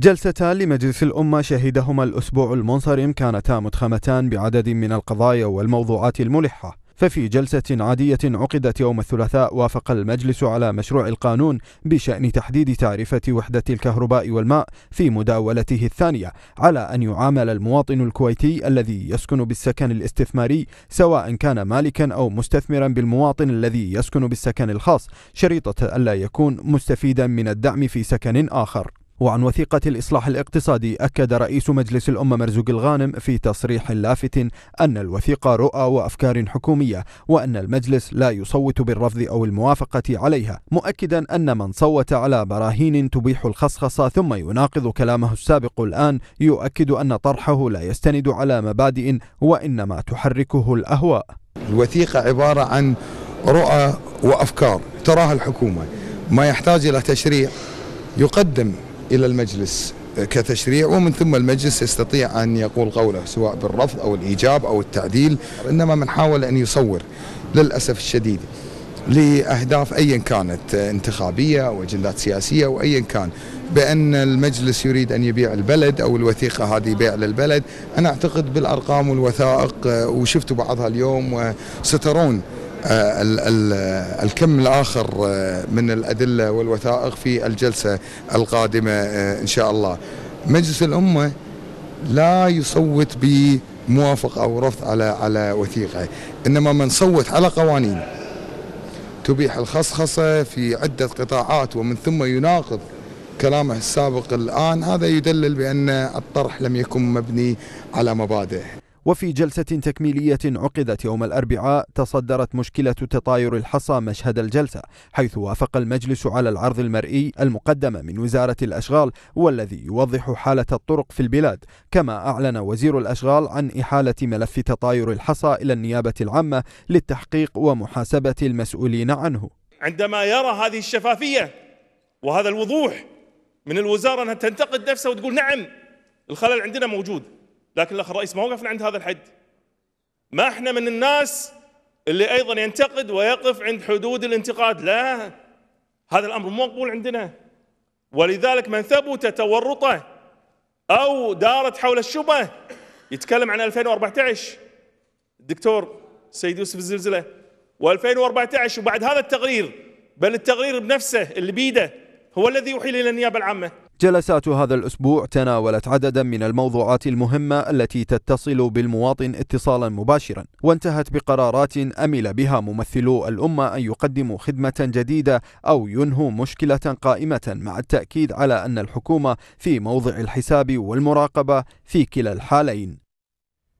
جلستان لمجلس الأمة شهدهما الأسبوع المنصرم كانتا متخمتان بعدد من القضايا والموضوعات الملحة ففي جلسة عادية عقدت يوم الثلاثاء وافق المجلس على مشروع القانون بشأن تحديد تعرفة وحدة الكهرباء والماء في مداولته الثانية على أن يعامل المواطن الكويتي الذي يسكن بالسكن الاستثماري سواء كان مالكا أو مستثمرا بالمواطن الذي يسكن بالسكن الخاص شريطة ألا يكون مستفيدا من الدعم في سكن آخر وعن وثيقة الإصلاح الاقتصادي أكد رئيس مجلس الأمة مرزوق الغانم في تصريح لافت أن الوثيقة رؤى وأفكار حكومية وأن المجلس لا يصوت بالرفض أو الموافقة عليها مؤكدا أن من صوت على براهين تبيح الخصخصة ثم يناقض كلامه السابق الآن يؤكد أن طرحه لا يستند على مبادئ وإنما تحركه الأهواء الوثيقة عبارة عن رؤى وأفكار تراها الحكومة ما يحتاج إلى تشريع يقدم إلى المجلس كتشريع ومن ثم المجلس يستطيع أن يقول قوله سواء بالرفض أو الإيجاب أو التعديل إنما من حاول أن يصور للأسف الشديد لأهداف أيا كانت انتخابية أو أجندات سياسية أو أيا كان بأن المجلس يريد أن يبيع البلد أو الوثيقة هذه بيع للبلد أنا أعتقد بالأرقام والوثائق وشفتوا بعضها اليوم وسترون آه، الكم الآخر آه، من الأدلة والوثائق في الجلسة القادمة آه، إن شاء الله مجلس الأمة لا يصوت بموافق أو رفض على على وثيقة إنما من صوت على قوانين تبيح الخصخصة في عدة قطاعات ومن ثم يناقض كلامه السابق الآن هذا يدلل بأن الطرح لم يكن مبني على مبادئ وفي جلسة تكميلية عقدت يوم الأربعاء تصدرت مشكلة تطاير الحصى مشهد الجلسة حيث وافق المجلس على العرض المرئي المقدم من وزارة الأشغال والذي يوضح حالة الطرق في البلاد كما أعلن وزير الأشغال عن إحالة ملف تطاير الحصى إلى النيابة العامة للتحقيق ومحاسبة المسؤولين عنه عندما يرى هذه الشفافية وهذا الوضوح من الوزارة أنها تنتقد نفسها وتقول نعم الخلل عندنا موجود لكن الاخ الرئيس ما وقفنا عند هذا الحد ما احنا من الناس اللي ايضا ينتقد ويقف عند حدود الانتقاد لا هذا الامر مو مقبول عندنا ولذلك من ثبت تورطه او دارت حول الشبهه يتكلم عن 2014 الدكتور سيد يوسف الزلزله و2014 وبعد هذا التقرير بل التقرير بنفسه اللي بيده هو الذي يوحي الى النيابه العامه جلسات هذا الأسبوع تناولت عددا من الموضوعات المهمة التي تتصل بالمواطن اتصالا مباشرا وانتهت بقرارات أمل بها ممثلو الأمة أن يقدموا خدمة جديدة أو ينهوا مشكلة قائمة مع التأكيد على أن الحكومة في موضع الحساب والمراقبة في كلا الحالين